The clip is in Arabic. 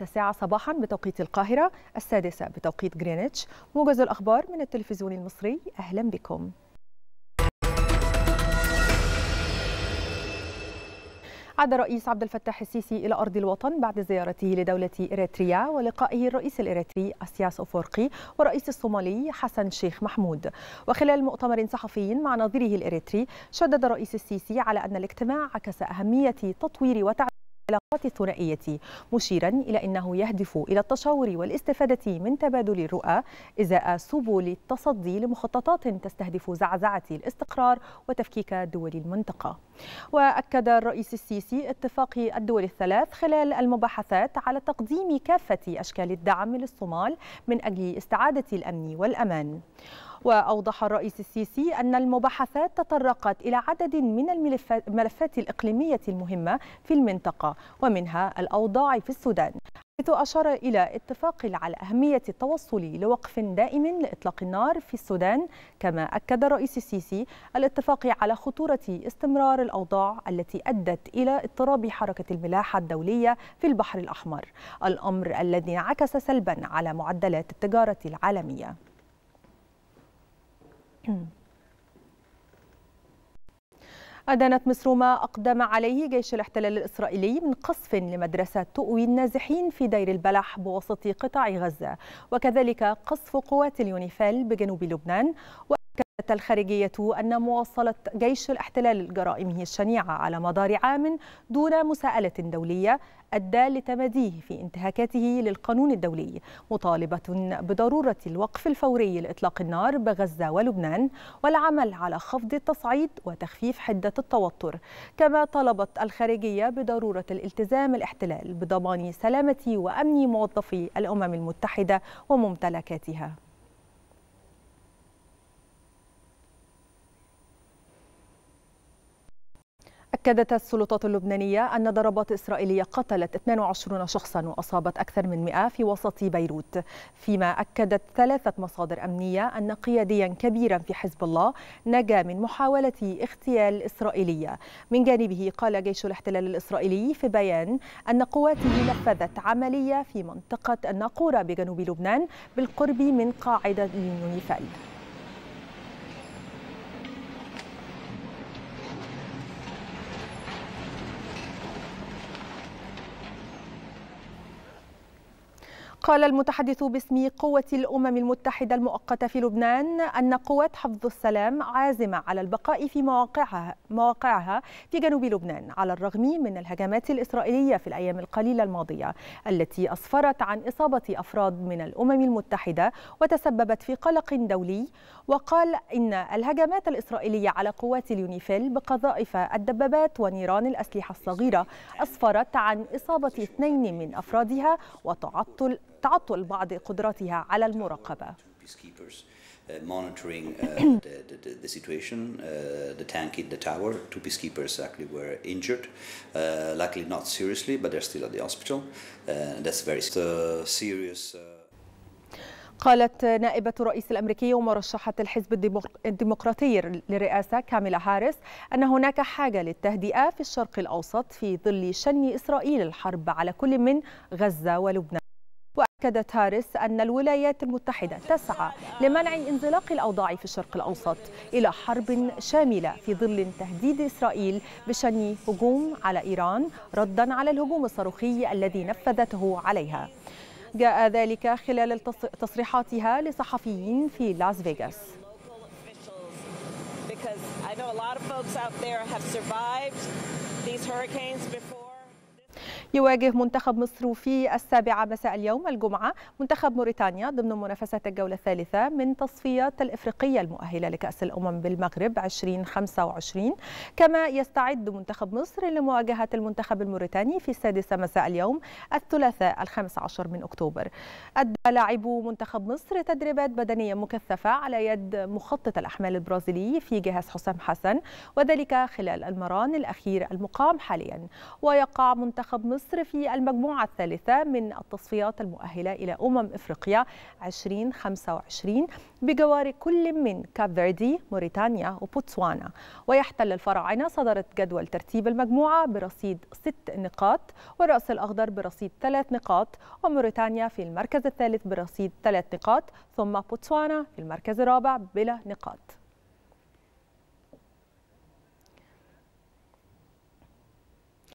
التاسعة صباحا بتوقيت القاهرة السادسة بتوقيت غرينتش موجز الأخبار من التلفزيون المصري أهلا بكم عاد الرئيس عبد الفتاح السيسي إلى أرض الوطن بعد زيارته لدولة إريتريا ولقائه الرئيس الإريتري أسياس أفورقي والرئيس الصومالي حسن شيخ محمود وخلال مؤتمر صحفي مع نظيره الإريتري شدد الرئيس السيسي على أن الاجتماع عكس أهمية تطوير وتعزيز العلاقات الثنائية مشيرا إلى أنه يهدف إلى التشاور والاستفادة من تبادل الرؤى إزاء سبل التصدي لمخططات تستهدف زعزعة الاستقرار وتفكيك دول المنطقة وأكد الرئيس السيسي اتفاق الدول الثلاث خلال المباحثات على تقديم كافة أشكال الدعم للصومال من أجل استعادة الأمن والأمان وأوضح الرئيس السيسي أن المباحثات تطرقت إلى عدد من الملفات الإقليمية المهمة في المنطقة ومنها الأوضاع في السودان حيث أشار إلى اتفاق على أهمية التوصل لوقف دائم لإطلاق النار في السودان كما أكد الرئيس السيسي الاتفاق على خطورة استمرار الأوضاع التي أدت إلى اضطراب حركة الملاحة الدولية في البحر الأحمر الأمر الذي انعكس سلبا على معدلات التجارة العالمية أدانت مصر ما أقدم عليه جيش الاحتلال الإسرائيلي من قصف لمدرسة تؤوي النازحين في دير البلح بوسط قطاع غزة وكذلك قصف قوات اليونيفال بجنوب لبنان أكدت الخارجية أن مواصلة جيش الاحتلال جرائمه الشنيعة على مدار عام دون مساءلة دولية أدى لتماديه في انتهاكاته للقانون الدولي مطالبة بضرورة الوقف الفوري لإطلاق النار بغزة ولبنان والعمل على خفض التصعيد وتخفيف حدة التوتر كما طلبت الخارجية بضرورة الالتزام الاحتلال بضمان سلامة وأمن موظفي الأمم المتحدة وممتلكاتها أكدت السلطات اللبنانية أن ضربات إسرائيلية قتلت 22 شخصا وأصابت أكثر من 100 في وسط بيروت فيما أكدت ثلاثة مصادر أمنية أن قياديا كبيرا في حزب الله نجا من محاولة اغتيال إسرائيلية من جانبه قال جيش الاحتلال الإسرائيلي في بيان أن قواته نفذت عملية في منطقة الناقورة بجنوب لبنان بالقرب من قاعدة نيونيفال قال المتحدث باسم قوة الأمم المتحدة المؤقتة في لبنان أن قوات حفظ السلام عازمة على البقاء في مواقعها, مواقعها في جنوب لبنان على الرغم من الهجمات الإسرائيلية في الأيام القليلة الماضية التي أسفرت عن إصابة أفراد من الأمم المتحدة وتسببت في قلق دولي وقال إن الهجمات الإسرائيلية على قوات اليونيفيل بقذائف الدبابات ونيران الأسلحة الصغيرة أسفرت عن إصابة اثنين من أفرادها وتعطل تعطل بعض قدرتها على المراقبة monitoring uh, the, the, the situation. Uh, the tank hit the tower. Two peacekeepers actually were injured. Uh, luckily, not seriously, but they're still at the hospital. Uh, that's very uh, serious. Uh قالت نائبة الرئيس الأمريكي ومرشحة الحزب الديمقراطي للرئاسة كاميلا هاريس أن هناك حاجة للتهدئة في الشرق الأوسط في ظل شن إسرائيل الحرب على كل من غزة ولبنان أكدت هارس أن الولايات المتحدة تسعى لمنع انزلاق الأوضاع في الشرق الأوسط إلى حرب شاملة في ظل تهديد إسرائيل بشن هجوم على إيران ردا على الهجوم الصاروخي الذي نفذته عليها جاء ذلك خلال تصريحاتها لصحفيين في لاس فيغاس these hurricanes before. يواجه منتخب مصر في السابعة مساء اليوم الجمعة منتخب موريتانيا ضمن منافسات الجولة الثالثة من تصفيات الإفريقية المؤهلة لكأس الأمم بالمغرب 2025 كما يستعد منتخب مصر لمواجهة المنتخب الموريتاني في السادسة مساء اليوم الثلاثاء الخامس عشر من أكتوبر أدى لاعبو منتخب مصر تدريبات بدنية مكثفة على يد مخطط الأحمال البرازيلي في جهاز حسام حسن وذلك خلال المران الأخير المقام حاليا ويقع منتخب مصر مصر في المجموعة الثالثة من التصفيات المؤهلة إلى أمم إفريقيا 2025 بجوار كل من كاب فيردي، موريتانيا وبوتسوانا ويحتل الفراعنة صدرة جدول ترتيب المجموعة برصيد ست نقاط والرأس الأخضر برصيد ثلاث نقاط وموريتانيا في المركز الثالث برصيد ثلاث نقاط ثم بوتسوانا في المركز الرابع بلا نقاط